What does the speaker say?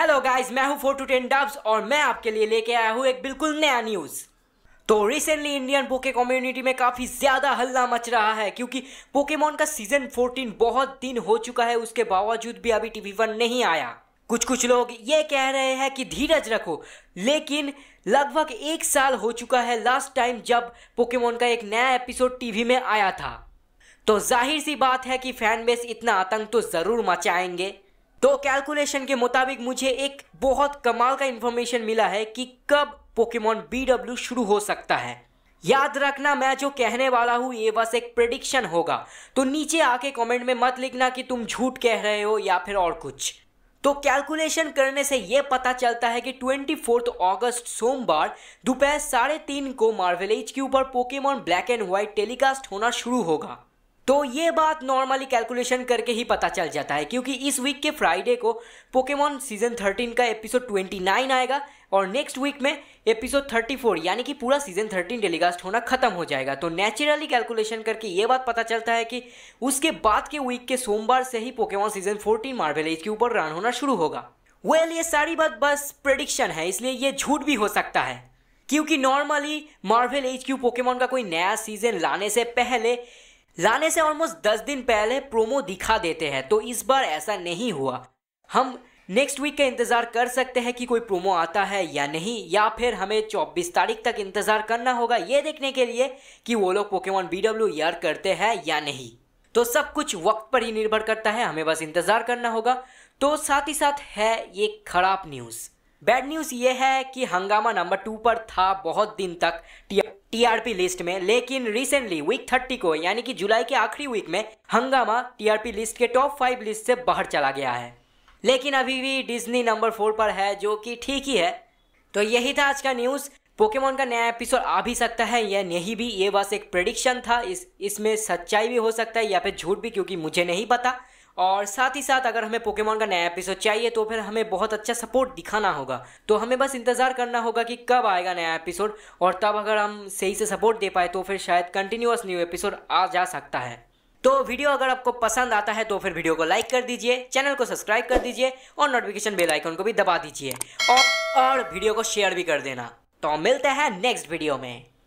hello guys मैं हूं four to ten dubs और मैं आपके लिए लेके आया हूं एक बिल्कुल नया न्यूज़ तो रिसेंटली इंडियन पोके कम्युनिटी में काफ़ी ज़्यादा हल्ला मच रहा है क्योंकि पोकेमोन का सीजन 14 बहुत दिन हो चुका है उसके बावजूद भी अभी टीवी वन नहीं आया कुछ कुछ लोग ये कह रहे हैं कि धीरज रखो लेकिन लगभग एक साल हो चुका है लास्ट टाइम जब पोकेमोन का एक नया एपिसोड टीवी में आया था तो जाहिर सी बात है कि फैन बेस इतना आतंक तो ज़रूर मचाएंगे तो कैलकुलेशन के मुताबिक मुझे एक बहुत कमाल का इन्फॉर्मेशन मिला है कि कब पोकेमॉन बी शुरू हो सकता है याद रखना मैं जो कहने वाला हूँ ये बस एक प्रडिक्शन होगा तो नीचे आके कमेंट में मत लिखना कि तुम झूठ कह रहे हो या फिर और कुछ तो कैलकुलेशन करने से ये पता चलता है कि ट्वेंटी फोर्थ ऑगस्ट सोमवार दोपहर साढ़े तीन को मार्वेल एच के ऊपर Pokemon black and white telecast होना शुरू होगा तो ये बात नॉर्मली कैलकुलेशन करके ही पता चल जाता है क्योंकि इस वीक के फ्राइडे को पोकेमॉन सीजन 13 का एपिसोड 29 आएगा और नेक्स्ट वीक में एपिसोड 34 यानी कि पूरा सीजन 13 टेलीकास्ट होना खत्म हो जाएगा तो नेचुरली कैलकुलेशन करके ये बात पता चलता है कि उसके बाद के वीक के सोमवार से ही पोकेमॉन सीजन 14 मार्वल एज के ऊपर रन होना शुरू होगा वेल well, ये सारी बात बस प्रडिक्शन है इसलिए ये झूठ भी हो सकता है क्योंकि normally Marvel H Q Pokemon का कोई नया सीजन लाने से पहले लाने से ऑलमोस्ट दस दिन पहले प्रोमो दिखा देते हैं तो इस बार ऐसा नहीं हुआ हम नेक्स्ट वीक का इंतज़ार कर सकते हैं कि कोई प्रोमो आता है या नहीं या फिर हमें 24 तारीख तक इंतज़ार करना होगा ये देखने के लिए कि वो लोग पोकेमॉन बी डब्ल्यू यार करते हैं या नहीं तो सब कुछ वक्त पर ही निर्भर करता है हमें बस इंतज़ार करना होगा तो साथ ही साथ है ये खराब न्यूज़ बैड न्यूज़ ये है कि हंगामा नंबर टू पर था बहुत दिन तक टी टीआरपी लिस्ट में लेकिन रिसेंटली वीक 30 को यानी कि जुलाई के आखिरी वीक में हंगामा टीआरपी लिस्ट के टॉप फाइव लिस्ट से बाहर चला गया है लेकिन अभी भी डिज्नी नंबर फोर पर है जो कि ठीक ही है तो यही था आज का न्यूज़ पोकेमोन का नया एपिसोड आ भी सकता है या नहीं भी ये बस एक प्रडिक्शन था इस इसमें सच्चाई भी हो सकता है या फिर झूठ भी क्योंकि मुझे नहीं पता और साथ ही साथ अगर हमें पोकेमॉन का नया एपिसोड चाहिए तो फिर हमें बहुत अच्छा सपोर्ट दिखाना होगा तो हमें बस इंतज़ार करना होगा कि कब आएगा नया एपिसोड और तब अगर हम सही से सपोर्ट दे पाए तो फिर शायद कंटिन्यूस न्यू एपिसोड आ जा सकता है तो वीडियो अगर आपको पसंद आता है तो फिर वीडियो को लाइक कर दीजिए चैनल को सब्सक्राइब कर दीजिए और नोटिफिकेशन बेल आइकन को भी दबा दीजिए और, और वीडियो को शेयर भी कर देना तो मिलते हैं नेक्स्ट वीडियो में